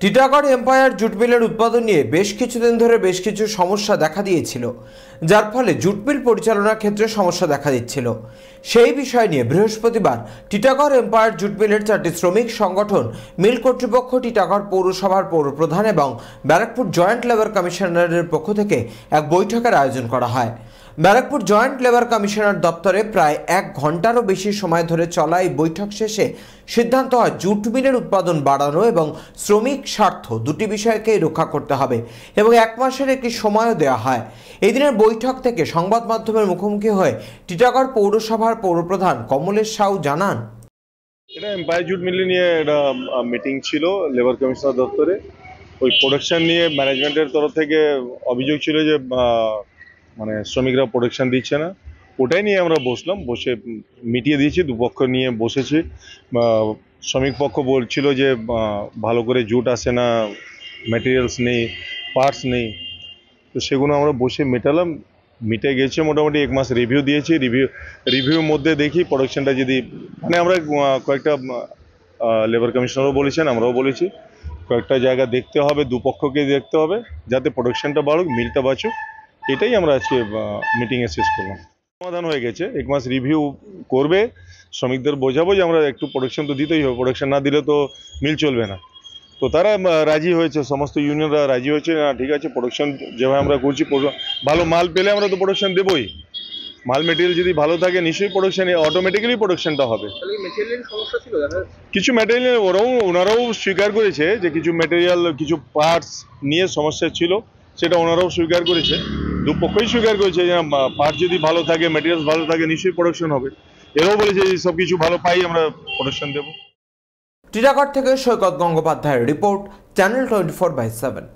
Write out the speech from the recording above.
Titagarh empire jute মিলের উৎপাদন নিয়ে বেশ কিছুদিন ধরে বেশ কিছু সমস্যা দেখা দিয়েছিল যার ফলে জুট মিল পরিচালনার ক্ষেত্রে সমস্যা দেখা দিচ্ছিল সেই বিষয় নিয়ে বৃহস্পতিবার টিটাগড় এম্পায়ার জুট মিলের চারটি শ্রমিক সংগঠন মিল কর্তৃপক্ষ টিটাগড় পৌরসভার পৌরপ্রধান এবং ব্যারাকপুর জয়েন্ট লেবার কমিশনারের পক্ষ থেকে এক বৈঠকের আয়োজন করা হয় ব্যারাকপুর জয়েন্ট লেবার কমিশনার দপ্তরে প্রায় এক ঘন্টারও বেশি সময় ধরে চলা এই বৈঠক শেষে সিদ্ধান্ত হয় জুট মিলের উৎপাদন বাড়ানো এবং শ্রমিক স্বার্থ দুটি বিষয়কেই রক্ষা করতে হবে এবং এক মাসের একটি সময়ও দেওয়া হয় এই দিনের বৈঠক থেকে সংবাদ মাধ্যমের মুখোমুখি হয়ে টিটাগড় পৌরসভার পৌরপ্রধান কমলেশ সাউ জানান এটা এম্পায়ার জুট মিল নিয়ে একটা মিটিং ছিল লেবার কমিশনার দপ্তরে ওই প্রোডাকশন নিয়ে ম্যানেজমেন্টের তরফ থেকে অভিযোগ ছিল যে মানে শ্রমিকরা প্রোটেকশন দিচ্ছে না ওটাই নিয়ে আমরা বসলাম বসে মিটিয়ে দিয়েছি দুপক্ষ নিয়ে বসেছি শ্রমিক পক্ষ বলছিল যে ভালো করে জুট আসে না ম্যাটেরিয়ালস নেই পার্টস নেই তো সেগুলো আমরা বসে মেটালাম মিটে গেছে মোটামুটি এক মাস রিভিউ দিয়েছি রিভিউ রিভিউর মধ্যে দেখি প্রোডাকশানটা যদি মানে আমরা কয়েকটা লেবার কমিশনারও বলেছেন আমরাও বলেছি কয়েকটা জায়গা দেখতে হবে দুপক্ষকে দেখতে হবে যাতে প্রোডাকশানটা বাড়ুক মিলটা বাঁচুক এটাই আমরা আজকে মিটিংয়ে শেষ করলাম সমাধান হয়ে গেছে এক মাস রিভিউ করবে শ্রমিকদের বোঝাবো যে আমরা একটু প্রোডাকশন তো দিতেই হবে প্রোডাকশন না দিলে তো মিল চলবে না তো তারা রাজি হয়েছে সমস্ত ইউনিয়নরা রাজি হয়েছে না ঠিক আছে প্রোডাকশন যেভাবে আমরা করছি ভালো মাল পেলে আমরা তো প্রোডাকশন দেবই মাল মেটেরিয়াল যদি ভালো থাকে নিশ্চয়ই প্রোডাকশন অটোমেটিক্যালি প্রোডাকশনটা হবে কিছু মেটেরিয়াল ওরাও ওনারাও স্বীকার করেছে যে কিছু মেটেরিয়াল কিছু পার্টস নিয়ে সমস্যা ছিল সেটা ওনারাও স্বীকার করেছে দুপক্ষই স্বীকার করেছে যে পার্ট যদি ভালো থাকে মেটেরিয়ালস ভালো থাকে নিশ্চয়ই প্রোডাকশন হবে এরাও বলেছে যে সব কিছু ভালো পাই আমরা প্রোডাকশন দেব টিটাগড় থেকে সৈকত গঙ্গোপাধ্যায়ের report channel twenty four by seven